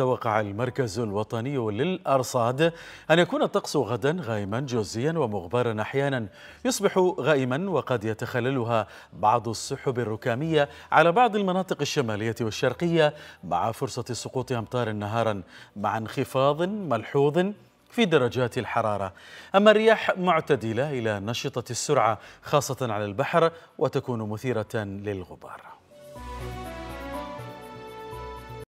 توقع المركز الوطني للأرصاد أن يكون الطقس غدا غائما جزيا ومغبرا أحيانا يصبح غائما وقد يتخللها بعض السحب الركامية على بعض المناطق الشمالية والشرقية مع فرصة سقوط أمطار نهارا مع انخفاض ملحوظ في درجات الحرارة أما الرياح معتدلة إلى نشطة السرعة خاصة على البحر وتكون مثيرة للغبار